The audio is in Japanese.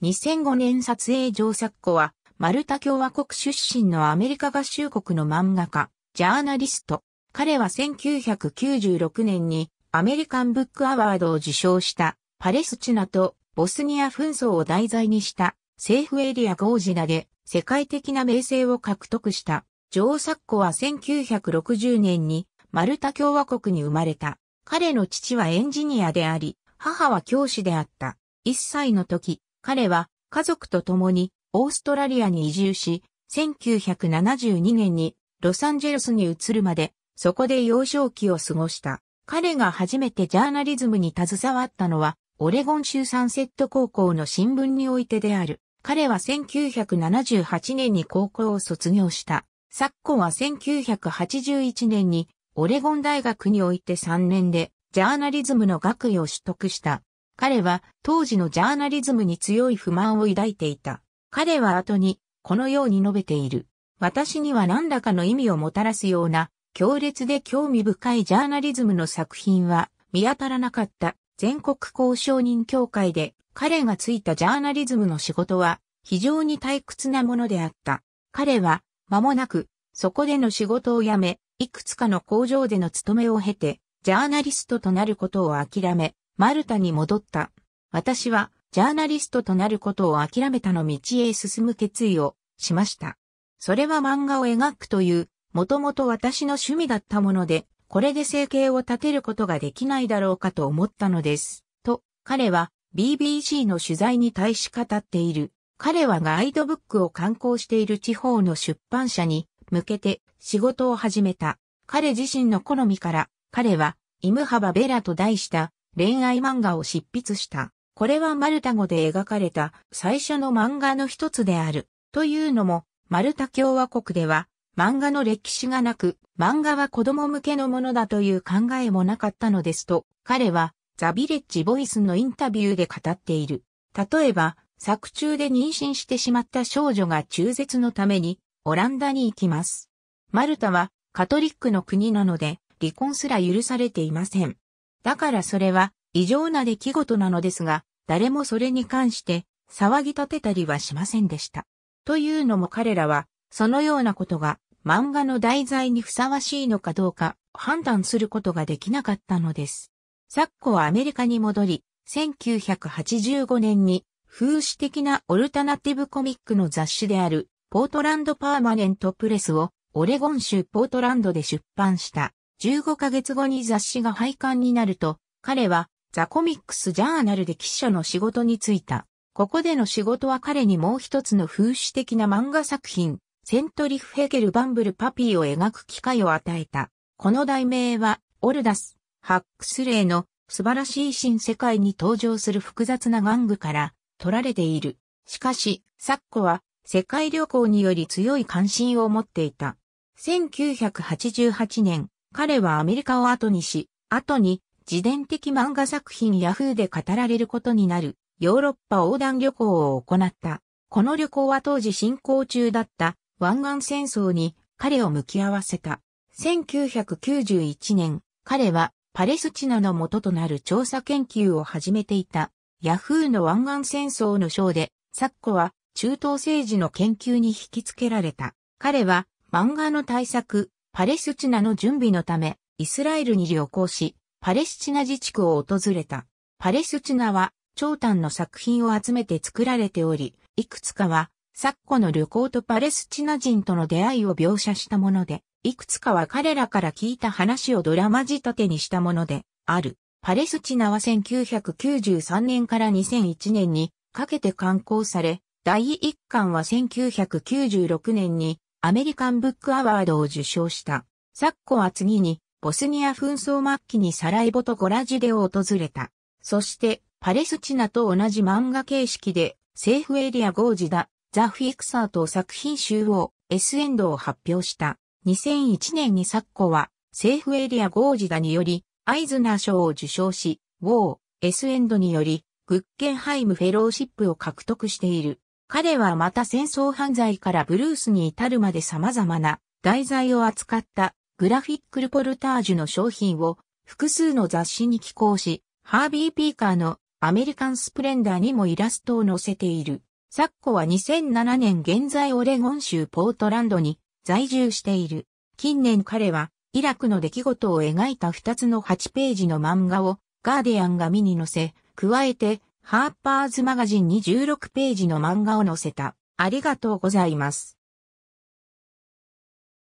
2005年撮影上作子は、マルタ共和国出身のアメリカ合衆国の漫画家、ジャーナリスト。彼は1996年にアメリカンブックアワードを受賞したパレスチナとボスニア紛争を題材にした政府エリアゴージナで世界的な名声を獲得した。上作子は1960年にマルタ共和国に生まれた。彼の父はエンジニアであり、母は教師であった。1歳の時、彼は家族と共にオーストラリアに移住し、1972年にロサンゼルスに移るまで、そこで幼少期を過ごした。彼が初めてジャーナリズムに携わったのは、オレゴン州サンセット高校の新聞においてである。彼は1978年に高校を卒業した。昨今は1981年にオレゴン大学において3年でジャーナリズムの学位を取得した。彼は当時のジャーナリズムに強い不満を抱いていた。彼は後にこのように述べている。私には何らかの意味をもたらすような強烈で興味深いジャーナリズムの作品は見当たらなかった全国交渉人協会で彼がついたジャーナリズムの仕事は非常に退屈なものであった。彼は間もなくそこでの仕事を辞め、いくつかの工場での勤めを経てジャーナリストとなることを諦め、マルタに戻った。私は、ジャーナリストとなることを諦めたの道へ進む決意をしました。それは漫画を描くという、もともと私の趣味だったもので、これで生計を立てることができないだろうかと思ったのです。と、彼は BBC の取材に対し語っている。彼はガイドブックを刊行している地方の出版社に向けて仕事を始めた。彼自身の好みから、彼は、イムハバベラと題した恋愛漫画を執筆した。これはマルタ語で描かれた最初の漫画の一つである。というのも、マルタ共和国では漫画の歴史がなく、漫画は子供向けのものだという考えもなかったのですと、彼はザ・ビレッジ・ボイスのインタビューで語っている。例えば、作中で妊娠してしまった少女が中絶のためにオランダに行きます。マルタはカトリックの国なので離婚すら許されていません。だからそれは異常な出来事なのですが、誰もそれに関して騒ぎ立てたりはしませんでした。というのも彼らは、そのようなことが漫画の題材にふさわしいのかどうか判断することができなかったのです。昨今はアメリカに戻り、1985年に風刺的なオルタナティブコミックの雑誌であるポートランドパーマネントプレスをオレゴン州ポートランドで出版した。15ヶ月後に雑誌が廃刊になると、彼はザ・コミックス・ジャーナルで記者の仕事に就いた。ここでの仕事は彼にもう一つの風刺的な漫画作品、セントリフ・ヘゲル・バンブル・パピーを描く機会を与えた。この題名は、オルダス、ハックスレイの素晴らしい新世界に登場する複雑な玩具から取られている。しかし、昨今は世界旅行により強い関心を持っていた。1988年、彼はアメリカを後にし、後に自伝的漫画作品ヤフーで語られることになるヨーロッパ横断旅行を行った。この旅行は当時進行中だった湾岸戦争に彼を向き合わせた。1991年、彼はパレスチナの元となる調査研究を始めていた。ヤフーの湾岸戦争の章で、昨今は中東政治の研究に引きつけられた。彼は漫画の大作、パレスチナの準備のため、イスラエルに旅行し、パレスチナ自治区を訪れた。パレスチナは、長短の作品を集めて作られており、いくつかは、昨今の旅行とパレスチナ人との出会いを描写したもので、いくつかは彼らから聞いた話をドラマ仕立てにしたもので、ある。パレスチナは1993年から2001年にかけて刊行され、第1巻は1996年にアメリカンブックアワードを受賞した。サッコは次に、ボスニア紛争末期にサライボとゴラジデを訪れた。そして、パレスチナと同じ漫画形式で、セーフエリアゴージダ、ザ・フィクサーと作品集を、S エンドを発表した。2001年にサッコは、セーフエリアゴージダにより、アイズナー賞を受賞し、ウォー、S エンドにより、グッケンハイムフェローシップを獲得している。彼はまた戦争犯罪からブルースに至るまで様々な題材を扱ったグラフィックルポルタージュの商品を複数の雑誌に寄稿し、ハービー・ピーカーのアメリカンスプレンダーにもイラストを載せている。昨今は2007年現在オレゴン州ポートランドに在住している。近年彼はイラクの出来事を描いた2つの8ページの漫画をガーディアンが見に載せ、加えてハーパーズマガジンに16ページの漫画を載せた。ありがとうございます。